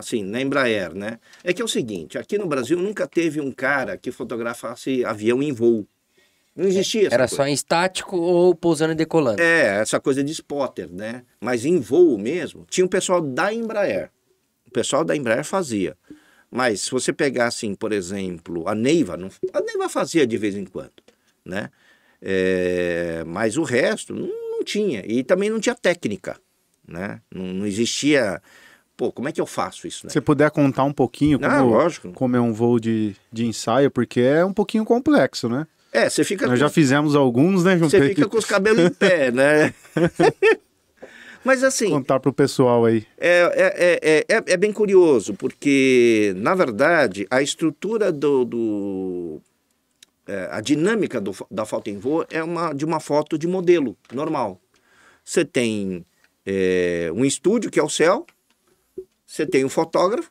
assim, na Embraer, né? É que é o seguinte, aqui no Brasil nunca teve um cara que fotografasse avião em voo. Não é, existia Era coisa. só em estático ou pousando e decolando. É, essa coisa de spotter, né? Mas em voo mesmo, tinha o um pessoal da Embraer. O pessoal da Embraer fazia. Mas se você pegar, assim, por exemplo, a Neiva, não, a Neiva fazia de vez em quando, né? É, mas o resto não, não, tinha. E também não tinha técnica, né? não, não existia pô, como é que eu faço isso? Né? Se puder contar um pouquinho como, ah, lógico. como é um voo de, de ensaio, porque é um pouquinho complexo, né? É, você fica. Nós já fizemos alguns, né, Você fica com os cabelos em pé, né? Mas assim. Contar para o pessoal aí. É, é, é, é, é, bem curioso, porque, na verdade, a estrutura do. do é, a dinâmica do, da foto em voo é uma, de uma foto de modelo normal. Você tem é, um estúdio, que é o céu, você tem um fotógrafo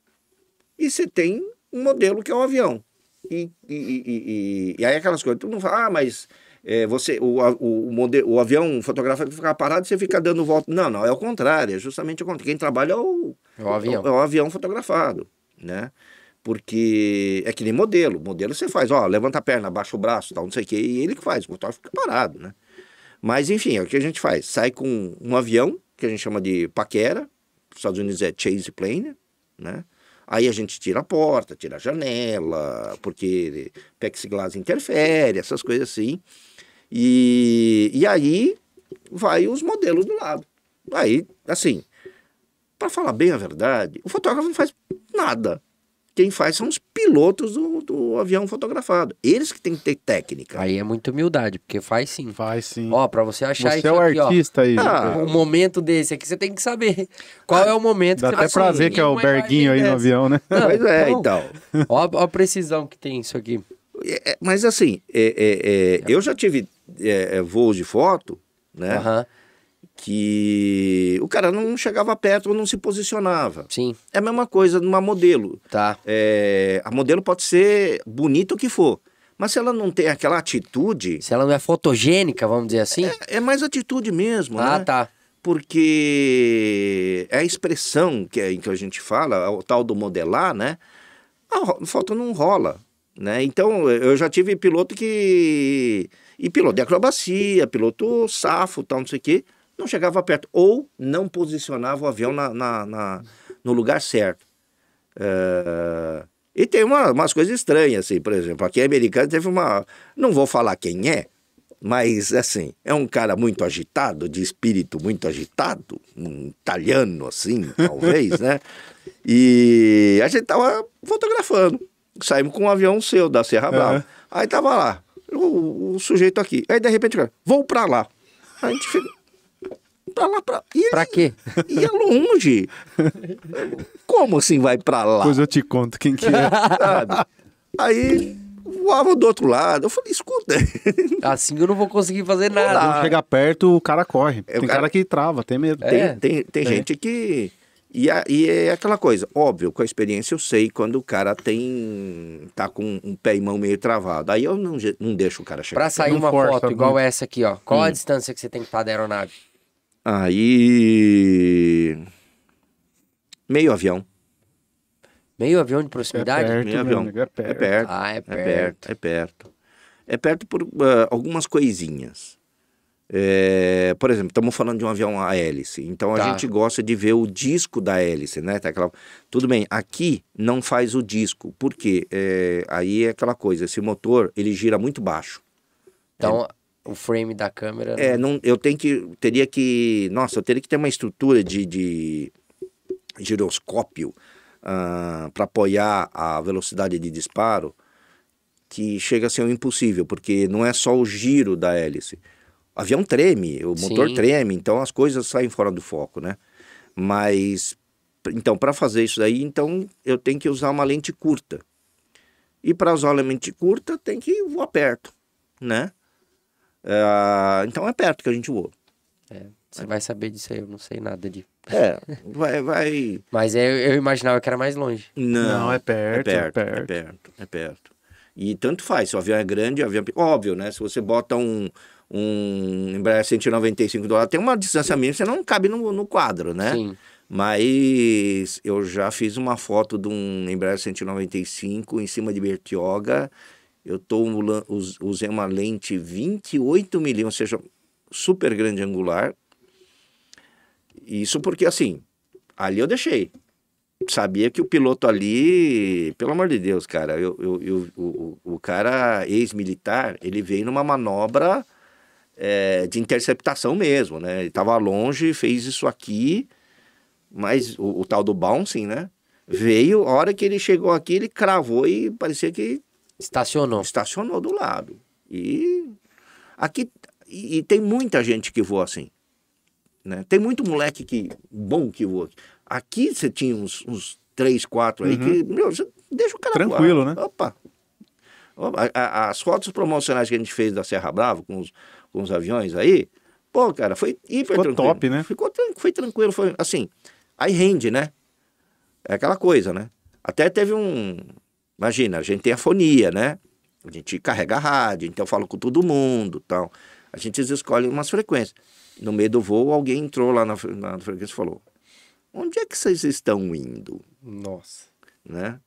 e você tem um modelo que é um avião. E, e, e, e aí aquelas coisas, tu não fala, ah, mas é, você, o, o, o, modelo, o avião fotográfico ficar parado você fica dando volta. Não, não, é o contrário, é justamente o contrário. Quem trabalha é o, é o avião. É o, é o avião fotografado, né? Porque é que nem modelo. Modelo você faz, ó, levanta a perna, abaixa o braço, tal, não sei o quê, e ele que faz, o fotógrafo fica parado, né? Mas enfim, é o que a gente faz? Sai com um avião, que a gente chama de paquera, Estados Unidos é chase plane, né? Aí a gente tira a porta, tira a janela, porque plexiglass interfere, essas coisas assim. E, e aí vai os modelos do lado. Aí, assim, para falar bem a verdade, o fotógrafo não faz nada quem faz são os pilotos do, do, avião fotografado. Eles que têm que ter técnica. Aí é muita humildade, porque faz sim. Faz sim. Ó, pra você achar você isso é o aqui, artista ó, aí. Ah, um momento desse aqui, você tem que saber qual ah, é o momento dá que até pra assim, ver que é o é Berguinho aí no avião, né? Não, pois é, então. então. ó, ó, a precisão que tem isso aqui. É, é mas assim, é, é, eu já tive voos de foto, né? Aham. Uh -huh que o cara não chegava perto ou não se posicionava. Sim. É a mesma coisa numa modelo. Tá. É, a modelo pode ser bonita o que for, mas se ela não tem aquela atitude. Se ela não é fotogênica, vamos dizer assim? É, é mais atitude mesmo. Ah, né? tá. Porque é a expressão que, é, que a gente fala, o tal do modelar, né? A ah, foto não rola. Né? Então, eu já tive piloto que. E piloto de acrobacia, piloto safo, tal, não sei o quê não chegava perto, ou não posicionava o avião na, na, na no lugar certo. Eh, e tem uma, umas coisas estranhas, assim, por exemplo, aqui é americano teve uma. Não vou falar quem é, mas assim, é um cara muito agitado, de espírito muito agitado, um italiano assim, talvez, né? E a gente tava fotografando. Saímos com um avião seu da Serra Brava. Uhum. Aí tava lá, o, o, sujeito aqui. Aí de repente, cara, vou pra lá. A gente fica. Pra lá, pra... para quê? ia longe. Como assim vai pra lá? Pois eu te conto quem que é. Aí voava do outro lado. Eu falei, escuta. Assim eu não vou conseguir fazer nada. Chegar perto, o cara corre. É, tem cara... cara... que trava, tem medo. É. Tem, é. tem, tem é. gente que... E, a, e é aquela coisa, óbvio, com a experiência eu sei quando o cara tem. tá com um pé e mão meio travado. Aí eu não, não deixo o cara chegar. Pra sair uma foto né? igual essa aqui, ó. Qual hum. a distância que você tem que estar da aeronave? Aí. Meio avião. Meio avião de proximidade? É perto, Meio avião. Amigo, é, perto. é perto. Ah, é, é perto. É perto. É perto, é perto por uh, algumas coisinhas. É, por exemplo, estamos falando de um avião a hélice, então tá. a gente gosta de ver o disco da hélice, né? Tá aquela... Tudo bem, aqui não faz o disco, porque é, aí é aquela coisa, esse motor ele gira muito baixo. Então, é, o frame da câmera. É, né? não, eu tenho que. Teria que. Nossa, eu teria que ter uma estrutura de, de giroscópio uh, ah, para apoiar a velocidade de disparo que chega a ser um impossível, porque não é só o giro da hélice. O avião treme, o motor Sim. treme, então as coisas saem fora do foco, né? Mas então para fazer isso aí então eu tenho que usar uma lente curta. E para usar uma lente curta, tem que voar perto, né? É, então é perto que a gente voa. É, você vai saber disso aí, eu não sei nada de. É, vai. vai... Mas eu, eu imaginava que era mais longe. Não, não é, perto, é, perto, é, é perto. É perto, é perto. E tanto faz, se o avião é grande, o avião é Óbvio, né? Se você bota um, um Embraer 195 do lado, tem uma distância mínima, você não cabe no, no quadro, né? Sim. Mas eu já fiz uma foto de um Embraer 195 em cima de Bertioga eu tô, usei uma lente 28 milímetros, ou seja, super grande angular. Isso porque, assim, ali eu deixei. Sabia que o piloto ali, pelo amor de Deus, cara, eu, eu, eu o, o cara ex-militar, ele veio numa manobra é, de interceptação mesmo, né? Ele tava longe, fez isso aqui, mas o, o tal do bouncing, né? Veio, a hora que ele chegou aqui, ele cravou e parecia que Estacionou. Estacionou do lado. E aqui e, e tem muita gente que voa assim. Né? Tem muito moleque que bom que voa. Aqui você tinha uns, uns três, quatro aí uhum. que, meu, deixa o cara Tranquilo, voar. né? Opa. Opa. As fotos promocionais que a gente fez da Serra Brava com os, com os aviões aí, pô, cara, foi hiper Ficou tranquilo. top, né? Ficou foi tranquilo, foi assim. Aí rende, né? É aquela coisa, né? Até teve um, Imagina, a gente tem afonia, né? A gente carrega a rádio, então fala com todo mundo tal. A gente escolhe umas frequências. No meio do voo, alguém entrou lá na, na frequência e falou: Onde é que vocês estão indo? Nossa. Né?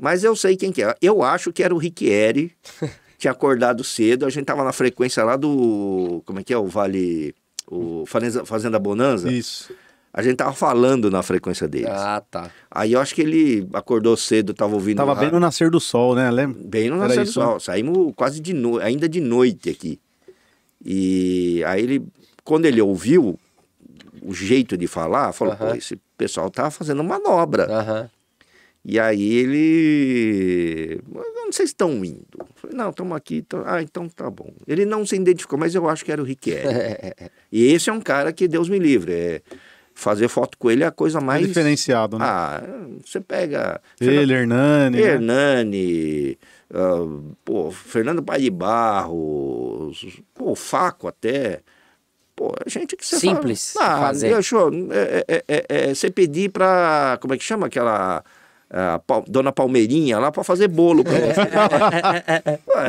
Mas eu sei quem que é. Eu acho que era o Riquieri, tinha acordado cedo. A gente tava na frequência lá do. Como é que é? O Vale. O Fazenda Bonanza. Isso. A gente tava falando na frequência deles. Ah, tá. Aí eu acho que ele acordou cedo, tava ouvindo. Tava bem no nascer do sol, né? Lembra? Bem no Era nascer isso? do sol. Né? Saímos quase de noite, ainda de noite aqui. E aí ele, quando ele ouviu o jeito de falar, falou: uh -huh. pô, esse pessoal tava tá fazendo manobra. Uh -huh. E aí ele. sei vocês estão indo? falei, não, estamos aqui. Tô... Ah, então tá bom. Ele não se identificou, mas eu acho que era o Riquelme. e esse é um cara que, Deus me livre, é fazer foto com ele é a coisa mais. É diferenciado, né? Ah, você pega. Ele, Fernando... Hernani. Hernani. Né? Uh, pô, Fernando Pai de Barros. Pô, Faco até. Pô, gente que você Simples. Fala, ah, fazer. Deixou, é, é, é, é, você pedir pra. Como é que chama aquela. A, Dona Palmeirinha lá para fazer bolo. Pra você. Ué,